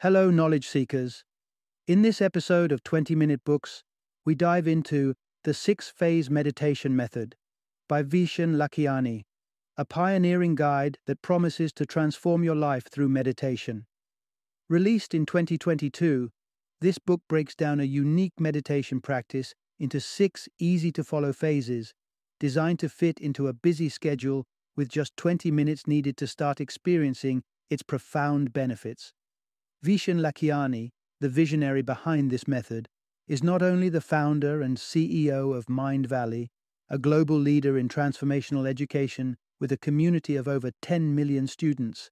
Hello, knowledge seekers. In this episode of 20 Minute Books, we dive into The Six Phase Meditation Method by Vishen Lakiani, a pioneering guide that promises to transform your life through meditation. Released in 2022, this book breaks down a unique meditation practice into six easy to follow phases, designed to fit into a busy schedule with just 20 minutes needed to start experiencing its profound benefits. Vishen Lakiani, the visionary behind this method, is not only the founder and CEO of Mind Valley, a global leader in transformational education with a community of over 10 million students,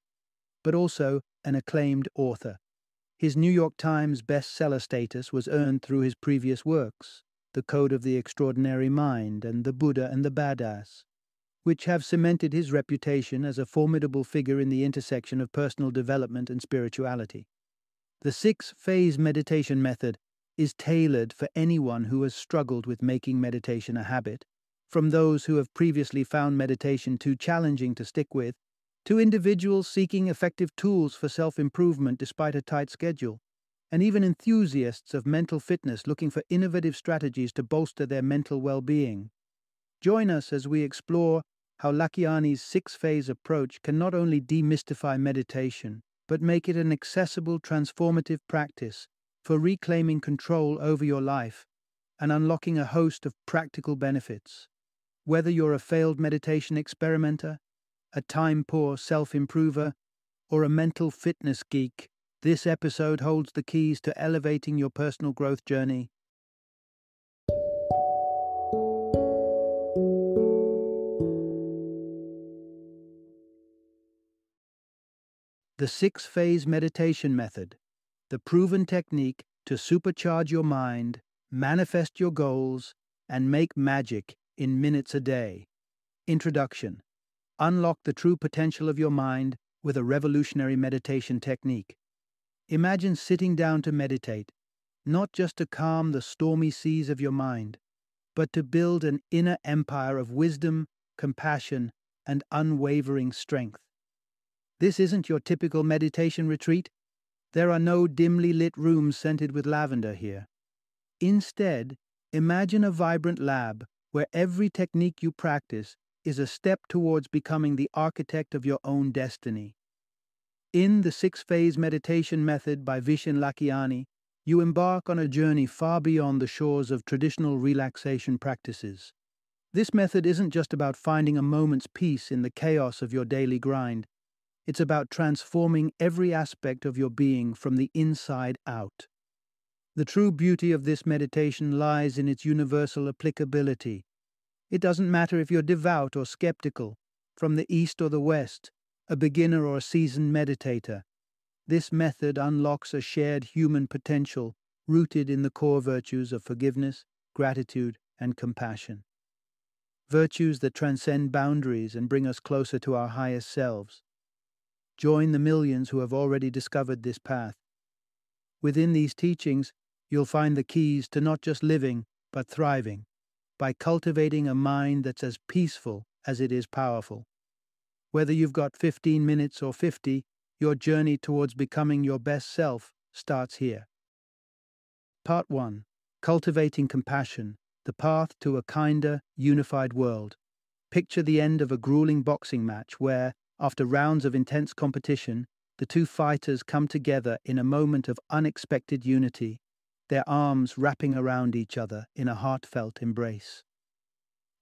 but also an acclaimed author. His New York Times bestseller status was earned through his previous works, The Code of the Extraordinary Mind and The Buddha and the Badass, which have cemented his reputation as a formidable figure in the intersection of personal development and spirituality. The six phase meditation method is tailored for anyone who has struggled with making meditation a habit, from those who have previously found meditation too challenging to stick with, to individuals seeking effective tools for self improvement despite a tight schedule, and even enthusiasts of mental fitness looking for innovative strategies to bolster their mental well being. Join us as we explore how Lakiani's six phase approach can not only demystify meditation, but make it an accessible, transformative practice for reclaiming control over your life and unlocking a host of practical benefits. Whether you're a failed meditation experimenter, a time poor self improver, or a mental fitness geek, this episode holds the keys to elevating your personal growth journey The six phase meditation method, the proven technique to supercharge your mind, manifest your goals, and make magic in minutes a day. Introduction Unlock the true potential of your mind with a revolutionary meditation technique. Imagine sitting down to meditate, not just to calm the stormy seas of your mind, but to build an inner empire of wisdom, compassion, and unwavering strength. This isn't your typical meditation retreat. There are no dimly lit rooms scented with lavender here. Instead, imagine a vibrant lab where every technique you practice is a step towards becoming the architect of your own destiny. In the six phase meditation method by Vishen Lakiani, you embark on a journey far beyond the shores of traditional relaxation practices. This method isn't just about finding a moment's peace in the chaos of your daily grind, it's about transforming every aspect of your being from the inside out. The true beauty of this meditation lies in its universal applicability. It doesn't matter if you're devout or skeptical, from the East or the West, a beginner or a seasoned meditator. This method unlocks a shared human potential rooted in the core virtues of forgiveness, gratitude, and compassion. Virtues that transcend boundaries and bring us closer to our highest selves. Join the millions who have already discovered this path. Within these teachings, you'll find the keys to not just living, but thriving, by cultivating a mind that's as peaceful as it is powerful. Whether you've got 15 minutes or 50, your journey towards becoming your best self starts here. Part 1 Cultivating Compassion The Path to a Kinder, Unified World. Picture the end of a grueling boxing match where, after rounds of intense competition, the two fighters come together in a moment of unexpected unity, their arms wrapping around each other in a heartfelt embrace.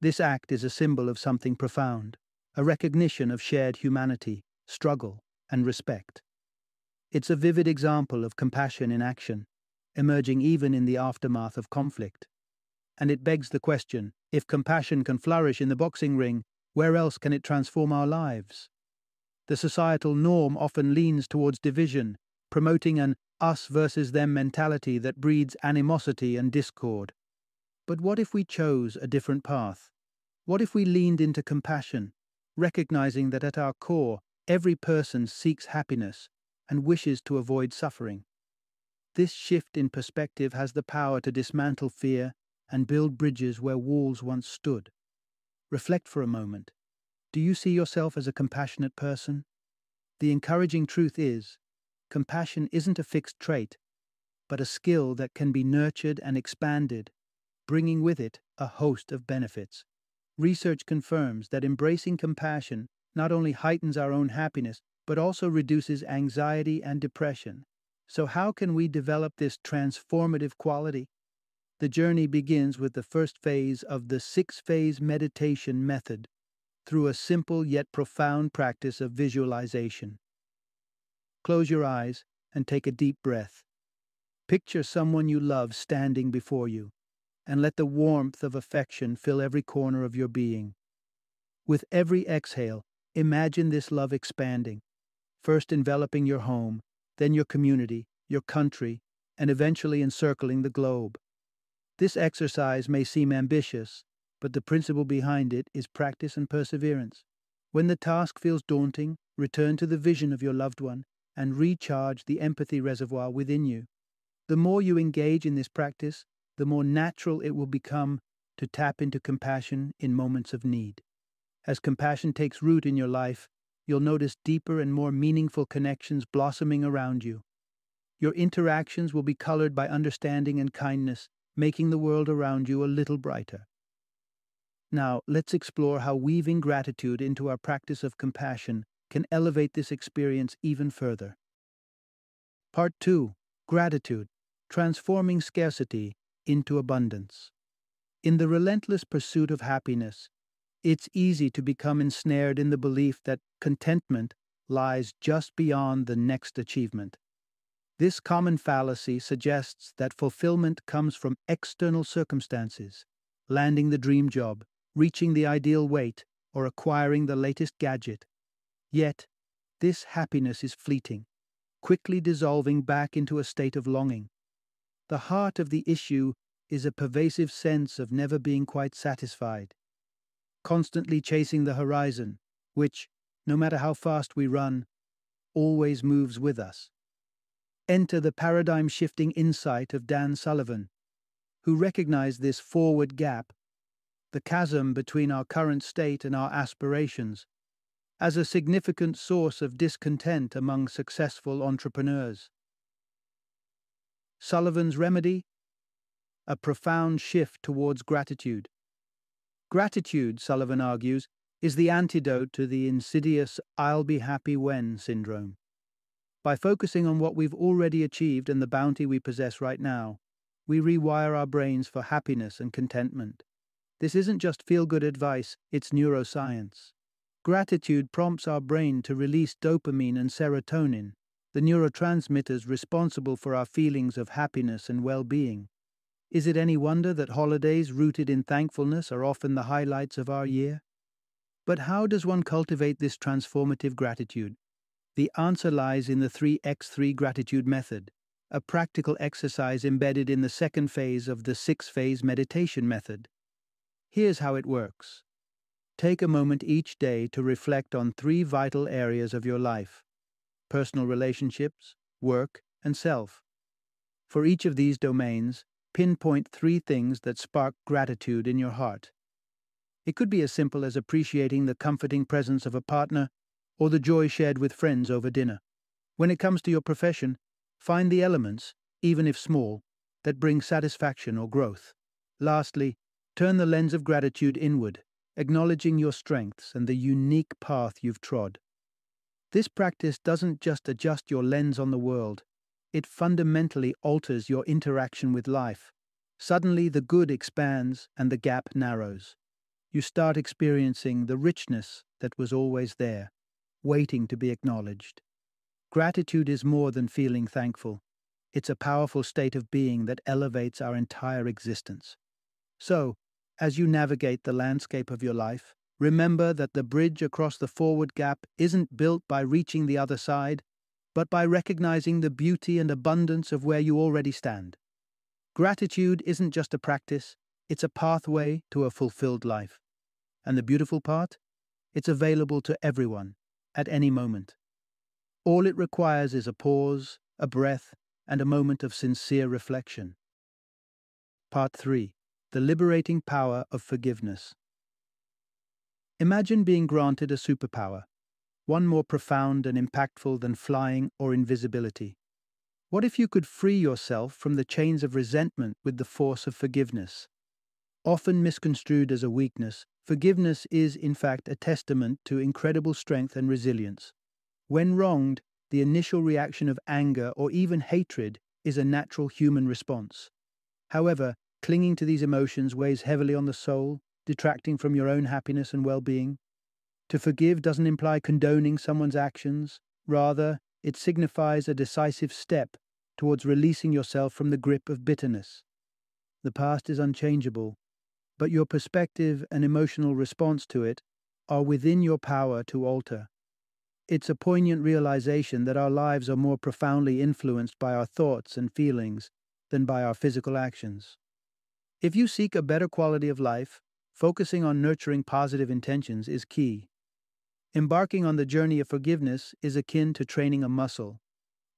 This act is a symbol of something profound, a recognition of shared humanity, struggle, and respect. It's a vivid example of compassion in action, emerging even in the aftermath of conflict. And it begs the question if compassion can flourish in the boxing ring, where else can it transform our lives? the societal norm often leans towards division, promoting an us versus them mentality that breeds animosity and discord. But what if we chose a different path? What if we leaned into compassion, recognizing that at our core, every person seeks happiness and wishes to avoid suffering? This shift in perspective has the power to dismantle fear and build bridges where walls once stood. Reflect for a moment. Do you see yourself as a compassionate person? The encouraging truth is compassion isn't a fixed trait, but a skill that can be nurtured and expanded, bringing with it a host of benefits. Research confirms that embracing compassion not only heightens our own happiness, but also reduces anxiety and depression. So, how can we develop this transformative quality? The journey begins with the first phase of the six phase meditation method through a simple yet profound practice of visualization. Close your eyes and take a deep breath. Picture someone you love standing before you, and let the warmth of affection fill every corner of your being. With every exhale, imagine this love expanding, first enveloping your home, then your community, your country, and eventually encircling the globe. This exercise may seem ambitious, but the principle behind it is practice and perseverance. When the task feels daunting, return to the vision of your loved one and recharge the empathy reservoir within you. The more you engage in this practice, the more natural it will become to tap into compassion in moments of need. As compassion takes root in your life, you'll notice deeper and more meaningful connections blossoming around you. Your interactions will be colored by understanding and kindness, making the world around you a little brighter. Now, let's explore how weaving gratitude into our practice of compassion can elevate this experience even further. Part 2 Gratitude Transforming Scarcity into Abundance. In the relentless pursuit of happiness, it's easy to become ensnared in the belief that contentment lies just beyond the next achievement. This common fallacy suggests that fulfillment comes from external circumstances landing the dream job, reaching the ideal weight, or acquiring the latest gadget. Yet, this happiness is fleeting, quickly dissolving back into a state of longing. The heart of the issue is a pervasive sense of never being quite satisfied, constantly chasing the horizon, which, no matter how fast we run, always moves with us. Enter the paradigm shifting insight of Dan Sullivan, who recognized this forward gap the chasm between our current state and our aspirations, as a significant source of discontent among successful entrepreneurs. Sullivan's remedy? A profound shift towards gratitude. Gratitude, Sullivan argues, is the antidote to the insidious I'll be happy when syndrome. By focusing on what we've already achieved and the bounty we possess right now, we rewire our brains for happiness and contentment. This isn't just feel good advice, it's neuroscience. Gratitude prompts our brain to release dopamine and serotonin, the neurotransmitters responsible for our feelings of happiness and well being. Is it any wonder that holidays rooted in thankfulness are often the highlights of our year? But how does one cultivate this transformative gratitude? The answer lies in the 3x3 gratitude method, a practical exercise embedded in the second phase of the six phase meditation method. Here's how it works. Take a moment each day to reflect on three vital areas of your life personal relationships, work, and self. For each of these domains, pinpoint three things that spark gratitude in your heart. It could be as simple as appreciating the comforting presence of a partner or the joy shared with friends over dinner. When it comes to your profession, find the elements, even if small, that bring satisfaction or growth. Lastly, Turn the lens of gratitude inward, acknowledging your strengths and the unique path you've trod. This practice doesn't just adjust your lens on the world, it fundamentally alters your interaction with life. Suddenly, the good expands and the gap narrows. You start experiencing the richness that was always there, waiting to be acknowledged. Gratitude is more than feeling thankful. It's a powerful state of being that elevates our entire existence. So, as you navigate the landscape of your life, remember that the bridge across the forward gap isn't built by reaching the other side, but by recognizing the beauty and abundance of where you already stand. Gratitude isn't just a practice, it's a pathway to a fulfilled life. And the beautiful part? It's available to everyone, at any moment. All it requires is a pause, a breath, and a moment of sincere reflection. Part 3 the liberating power of forgiveness. Imagine being granted a superpower, one more profound and impactful than flying or invisibility. What if you could free yourself from the chains of resentment with the force of forgiveness? Often misconstrued as a weakness, forgiveness is in fact a testament to incredible strength and resilience. When wronged, the initial reaction of anger or even hatred is a natural human response. However, Clinging to these emotions weighs heavily on the soul, detracting from your own happiness and well being. To forgive doesn't imply condoning someone's actions, rather, it signifies a decisive step towards releasing yourself from the grip of bitterness. The past is unchangeable, but your perspective and emotional response to it are within your power to alter. It's a poignant realization that our lives are more profoundly influenced by our thoughts and feelings than by our physical actions. If you seek a better quality of life, focusing on nurturing positive intentions is key. Embarking on the journey of forgiveness is akin to training a muscle.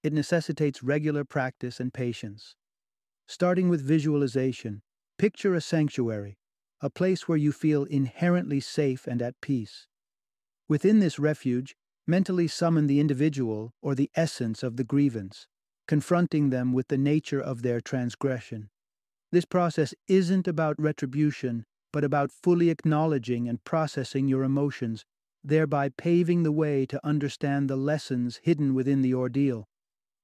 It necessitates regular practice and patience. Starting with visualization, picture a sanctuary, a place where you feel inherently safe and at peace. Within this refuge, mentally summon the individual or the essence of the grievance, confronting them with the nature of their transgression. This process isn't about retribution, but about fully acknowledging and processing your emotions, thereby paving the way to understand the lessons hidden within the ordeal.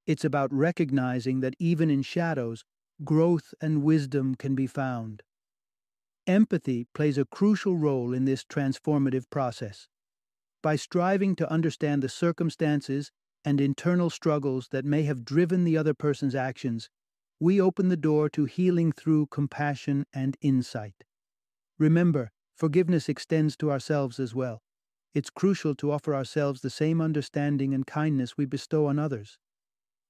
It's about recognizing that even in shadows, growth and wisdom can be found. Empathy plays a crucial role in this transformative process. By striving to understand the circumstances and internal struggles that may have driven the other person's actions, we open the door to healing through compassion and insight. Remember, forgiveness extends to ourselves as well. It's crucial to offer ourselves the same understanding and kindness we bestow on others.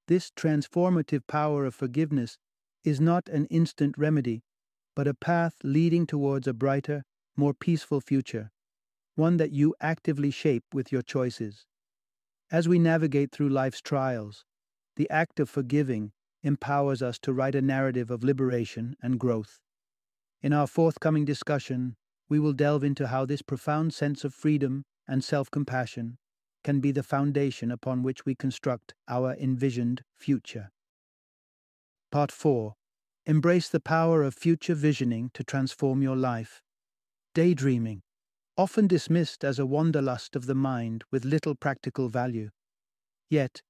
This transformative power of forgiveness is not an instant remedy, but a path leading towards a brighter, more peaceful future, one that you actively shape with your choices. As we navigate through life's trials, the act of forgiving empowers us to write a narrative of liberation and growth. In our forthcoming discussion, we will delve into how this profound sense of freedom and self compassion can be the foundation upon which we construct our envisioned future. Part 4 Embrace the power of future visioning to transform your life. Daydreaming, often dismissed as a wanderlust of the mind with little practical value. Yet,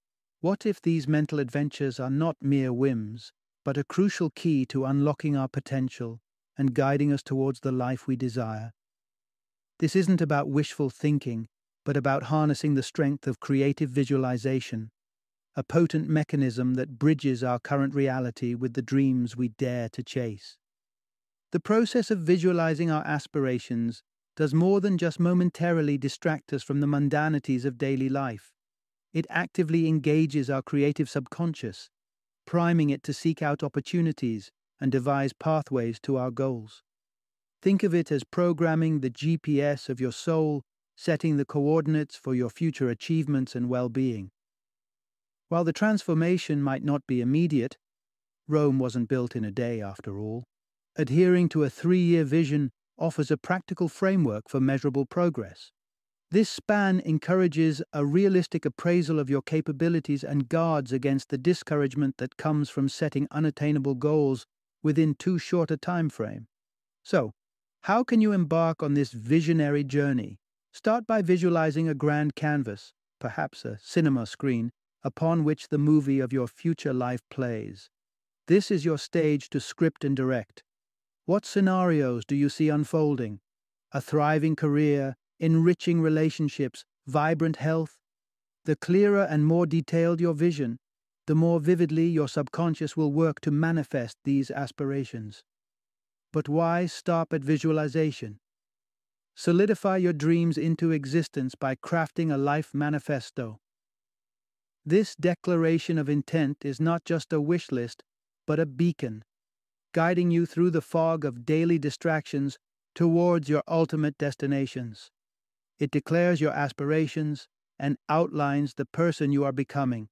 what if these mental adventures are not mere whims, but a crucial key to unlocking our potential and guiding us towards the life we desire? This isn't about wishful thinking, but about harnessing the strength of creative visualization, a potent mechanism that bridges our current reality with the dreams we dare to chase. The process of visualizing our aspirations does more than just momentarily distract us from the mundanities of daily life. It actively engages our creative subconscious, priming it to seek out opportunities and devise pathways to our goals. Think of it as programming the GPS of your soul, setting the coordinates for your future achievements and well being. While the transformation might not be immediate, Rome wasn't built in a day after all, adhering to a three year vision offers a practical framework for measurable progress. This span encourages a realistic appraisal of your capabilities and guards against the discouragement that comes from setting unattainable goals within too short a time frame. So, how can you embark on this visionary journey? Start by visualizing a grand canvas, perhaps a cinema screen, upon which the movie of your future life plays. This is your stage to script and direct. What scenarios do you see unfolding? A thriving career, enriching relationships, vibrant health. The clearer and more detailed your vision, the more vividly your subconscious will work to manifest these aspirations. But why stop at visualization? Solidify your dreams into existence by crafting a life manifesto. This declaration of intent is not just a wish list, but a beacon, guiding you through the fog of daily distractions towards your ultimate destinations. It declares your aspirations and outlines the person you are becoming.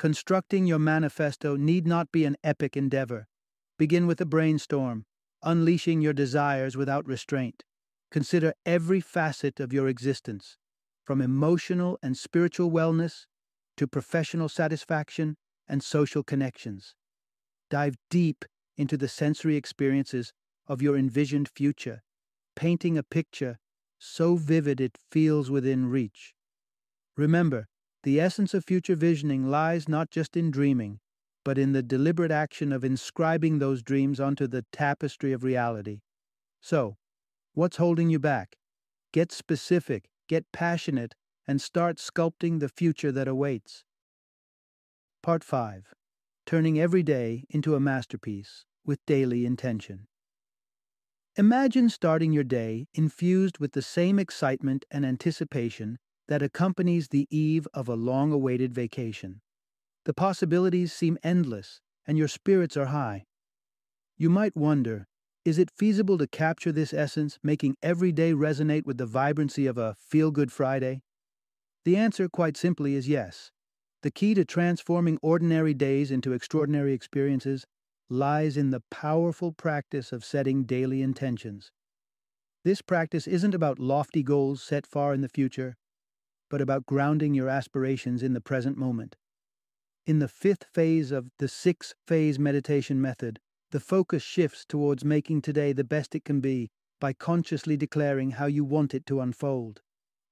Constructing your manifesto need not be an epic endeavor. Begin with a brainstorm, unleashing your desires without restraint. Consider every facet of your existence, from emotional and spiritual wellness to professional satisfaction and social connections. Dive deep into the sensory experiences of your envisioned future, painting a picture so vivid it feels within reach. Remember, the essence of future visioning lies not just in dreaming, but in the deliberate action of inscribing those dreams onto the tapestry of reality. So, what's holding you back? Get specific, get passionate, and start sculpting the future that awaits. Part 5 Turning Every Day into a Masterpiece with Daily Intention. Imagine starting your day infused with the same excitement and anticipation that accompanies the eve of a long awaited vacation. The possibilities seem endless, and your spirits are high. You might wonder is it feasible to capture this essence, making every day resonate with the vibrancy of a feel good Friday? The answer, quite simply, is yes. The key to transforming ordinary days into extraordinary experiences lies in the powerful practice of setting daily intentions. This practice isn't about lofty goals set far in the future, but about grounding your aspirations in the present moment. In the fifth phase of the six phase meditation method, the focus shifts towards making today the best it can be by consciously declaring how you want it to unfold.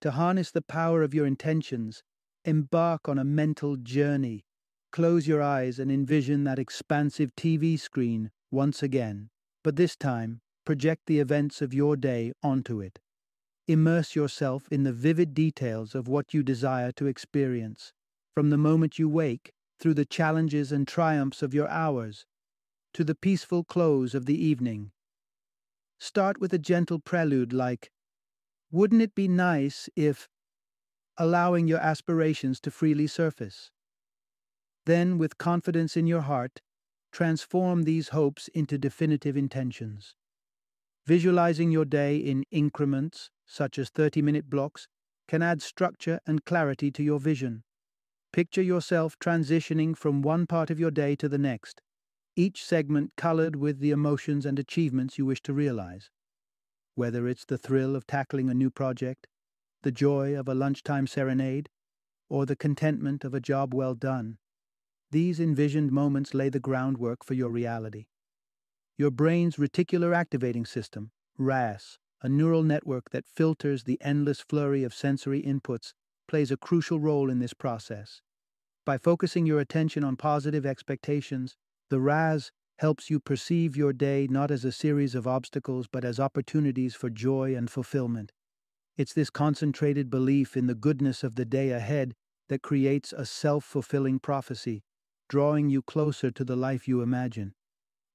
To harness the power of your intentions, embark on a mental journey Close your eyes and envision that expansive TV screen once again, but this time, project the events of your day onto it. Immerse yourself in the vivid details of what you desire to experience, from the moment you wake, through the challenges and triumphs of your hours, to the peaceful close of the evening. Start with a gentle prelude like, Wouldn't it be nice if allowing your aspirations to freely surface? Then, with confidence in your heart, transform these hopes into definitive intentions. Visualizing your day in increments, such as 30 minute blocks, can add structure and clarity to your vision. Picture yourself transitioning from one part of your day to the next, each segment colored with the emotions and achievements you wish to realize. Whether it's the thrill of tackling a new project, the joy of a lunchtime serenade, or the contentment of a job well done, these envisioned moments lay the groundwork for your reality. Your brain's reticular activating system, RAS, a neural network that filters the endless flurry of sensory inputs, plays a crucial role in this process. By focusing your attention on positive expectations, the RAS helps you perceive your day not as a series of obstacles but as opportunities for joy and fulfillment. It's this concentrated belief in the goodness of the day ahead that creates a self fulfilling prophecy, drawing you closer to the life you imagine.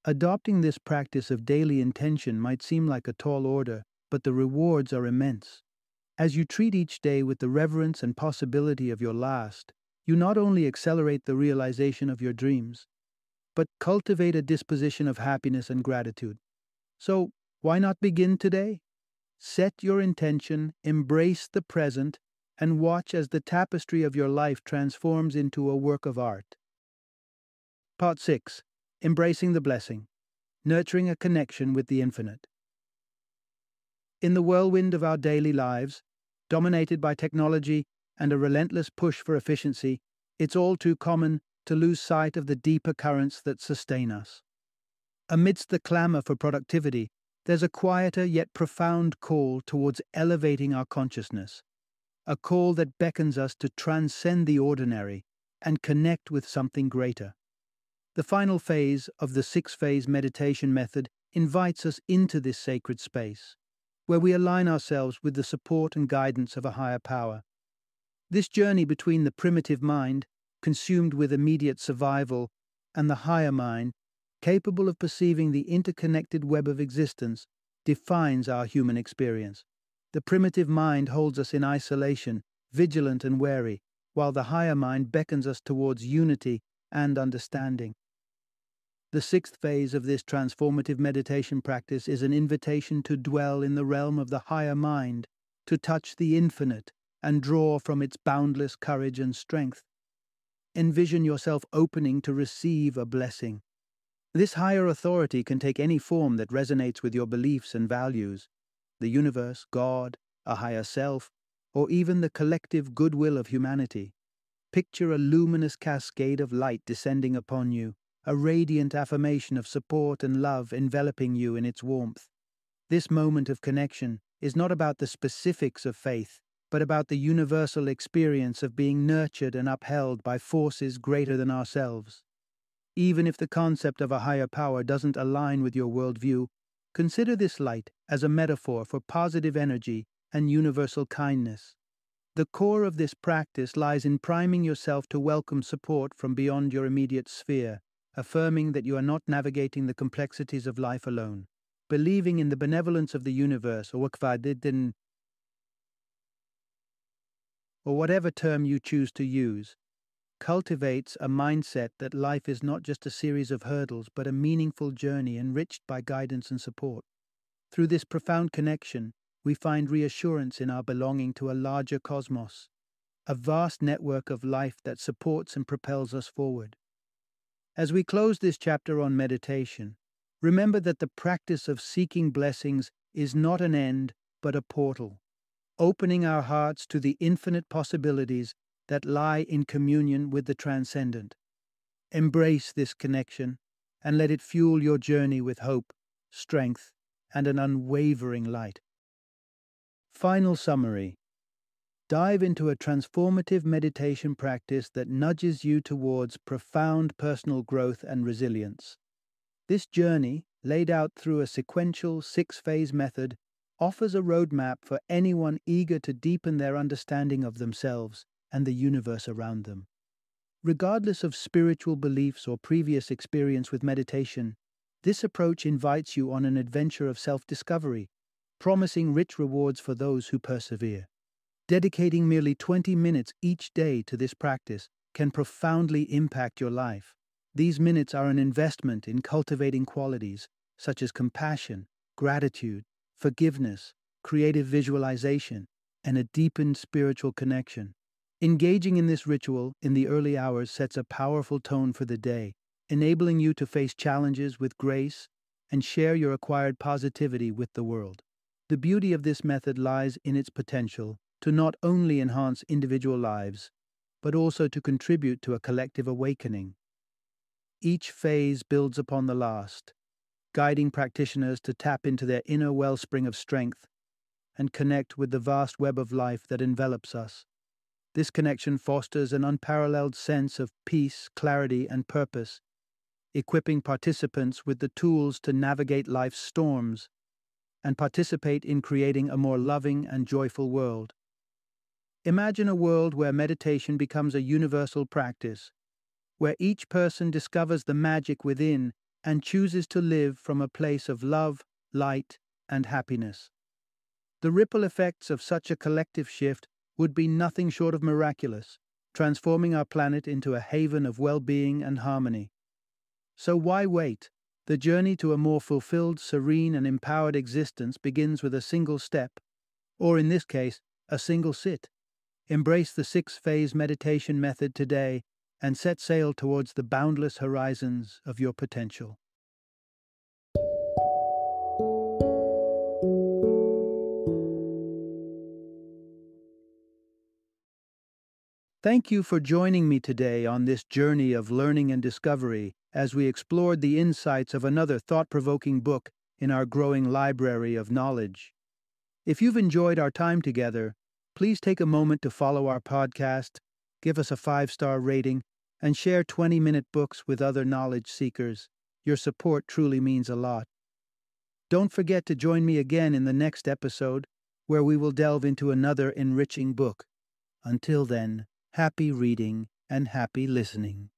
Adopting this practice of daily intention might seem like a tall order, but the rewards are immense. As you treat each day with the reverence and possibility of your last, you not only accelerate the realization of your dreams, but cultivate a disposition of happiness and gratitude. So, why not begin today? Set your intention, embrace the present, and watch as the tapestry of your life transforms into a work of art. Part 6 Embracing the Blessing Nurturing a Connection with the Infinite. In the whirlwind of our daily lives, dominated by technology and a relentless push for efficiency, it's all too common to lose sight of the deeper currents that sustain us. Amidst the clamour for productivity, there's a quieter yet profound call towards elevating our consciousness, a call that beckons us to transcend the ordinary and connect with something greater. The final phase of the six phase meditation method invites us into this sacred space, where we align ourselves with the support and guidance of a higher power. This journey between the primitive mind, consumed with immediate survival, and the higher mind, capable of perceiving the interconnected web of existence, defines our human experience. The primitive mind holds us in isolation, vigilant and wary, while the higher mind beckons us towards unity and understanding. The sixth phase of this transformative meditation practice is an invitation to dwell in the realm of the higher mind, to touch the infinite, and draw from its boundless courage and strength. Envision yourself opening to receive a blessing. This higher authority can take any form that resonates with your beliefs and values the universe, God, a higher self, or even the collective goodwill of humanity. Picture a luminous cascade of light descending upon you, a radiant affirmation of support and love enveloping you in its warmth. This moment of connection is not about the specifics of faith, but about the universal experience of being nurtured and upheld by forces greater than ourselves. Even if the concept of a higher power doesn't align with your worldview, consider this light as a metaphor for positive energy and universal kindness. The core of this practice lies in priming yourself to welcome support from beyond your immediate sphere, affirming that you are not navigating the complexities of life alone, believing in the benevolence of the universe or or whatever term you choose to use, cultivates a mindset that life is not just a series of hurdles but a meaningful journey enriched by guidance and support. Through this profound connection, we find reassurance in our belonging to a larger cosmos, a vast network of life that supports and propels us forward. As we close this chapter on meditation, remember that the practice of seeking blessings is not an end, but a portal, opening our hearts to the infinite possibilities that lie in communion with the transcendent. Embrace this connection and let it fuel your journey with hope, strength, and an unwavering light. Final summary dive into a transformative meditation practice that nudges you towards profound personal growth and resilience. This journey, laid out through a sequential six phase method, offers a roadmap for anyone eager to deepen their understanding of themselves and the universe around them. Regardless of spiritual beliefs or previous experience with meditation, this approach invites you on an adventure of self discovery, promising rich rewards for those who persevere. Dedicating merely 20 minutes each day to this practice can profoundly impact your life. These minutes are an investment in cultivating qualities such as compassion, gratitude, forgiveness, creative visualization, and a deepened spiritual connection. Engaging in this ritual in the early hours sets a powerful tone for the day, enabling you to face challenges with grace and share your acquired positivity with the world. The beauty of this method lies in its potential to not only enhance individual lives, but also to contribute to a collective awakening. Each phase builds upon the last, guiding practitioners to tap into their inner wellspring of strength and connect with the vast web of life that envelops us. This connection fosters an unparalleled sense of peace, clarity, and purpose, equipping participants with the tools to navigate life's storms and participate in creating a more loving and joyful world. Imagine a world where meditation becomes a universal practice, where each person discovers the magic within and chooses to live from a place of love, light, and happiness. The ripple effects of such a collective shift would be nothing short of miraculous, transforming our planet into a haven of well being and harmony. So why wait? The journey to a more fulfilled, serene, and empowered existence begins with a single step, or in this case, a single sit. Embrace the six phase meditation method today and set sail towards the boundless horizons of your potential. Thank you for joining me today on this journey of learning and discovery as we explored the insights of another thought provoking book in our growing library of knowledge. If you've enjoyed our time together, Please take a moment to follow our podcast, give us a five star rating, and share 20 minute books with other knowledge seekers. Your support truly means a lot. Don't forget to join me again in the next episode, where we will delve into another enriching book. Until then, happy reading and happy listening.